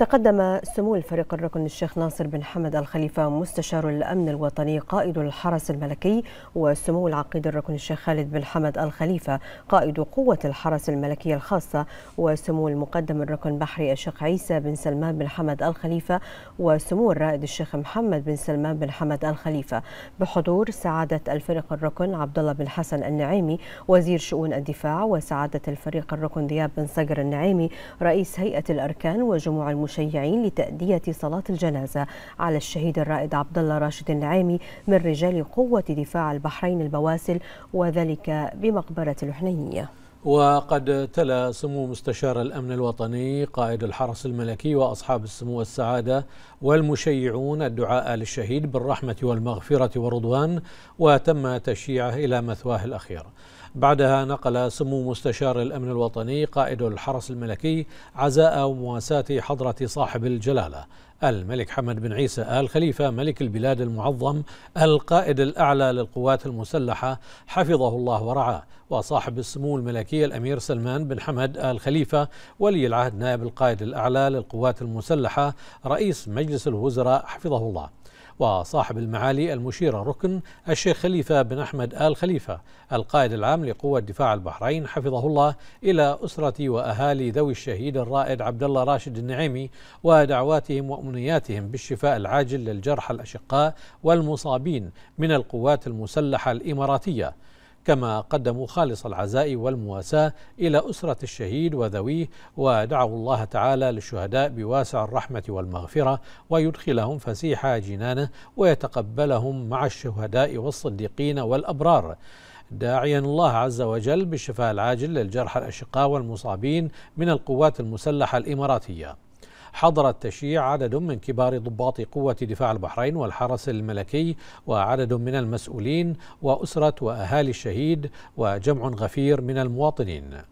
تقدم سمو الفريق الركن الشيخ ناصر بن حمد الخليفة مستشار الأمن الوطني قائد الحرس الملكي وسمو العقيد الركن الشيخ خالد بن حمد الخليفة قائد قوة الحرس الملكي الخاصة وسمو المقدم الركن بحري الشيخ عيسى بن سلمان بن حمد الخليفة وسمو الرائد الشيخ محمد بن سلمان بن حمد الخليفة بحضور سعادة الفريق الركن عبد الله بن حسن النعيمي وزير شؤون الدفاع وسعادة الفريق الركن دياب بن صقر النعيمي رئيس هيئة الأركان وجموع المشاركين المشيعين لتأدية صلاة الجنازة على الشهيد الرائد عبد الله راشد النعيمي من رجال قوة دفاع البحرين البواسل وذلك بمقبرة الحنينية وقد تلا سمو مستشار الأمن الوطني قائد الحرس الملكي وأصحاب السمو والسعادة والمشيعون الدعاء للشهيد بالرحمة والمغفرة ورضوان وتم تشييعه إلى مثواه الأخير بعدها نقل سمو مستشار الأمن الوطني قائد الحرس الملكي عزاء ومواساة حضرة صاحب الجلالة الملك حمد بن عيسى آل خليفة ملك البلاد المعظم القائد الأعلى للقوات المسلحة حفظه الله ورعاه وصاحب السمو الملكي الأمير سلمان بن حمد آل خليفة ولي العهد نائب القائد الأعلى للقوات المسلحة رئيس مجلس الوزراء حفظه الله وصاحب المعالي المشير الركن الشيخ خليفة بن أحمد آل خليفة القائد العام لقوة دفاع البحرين حفظه الله إلى أسرة وأهالي ذوي الشهيد الرائد عبد الله راشد النعيمي ودعواتهم وأمنياتهم بالشفاء العاجل للجرحى الأشقاء والمصابين من القوات المسلحة الإماراتية كما قدموا خالص العزاء والمواساة إلى أسرة الشهيد وذويه ودعوا الله تعالى للشهداء بواسع الرحمة والمغفرة ويدخلهم فسيح جنانه ويتقبلهم مع الشهداء والصديقين والأبرار داعيا الله عز وجل بالشفاء العاجل للجرحى الأشقاء والمصابين من القوات المسلحة الإماراتية حضر التشييع عدد من كبار ضباط قوة دفاع البحرين والحرس الملكي وعدد من المسؤولين وأسرة وأهالي الشهيد وجمع غفير من المواطنين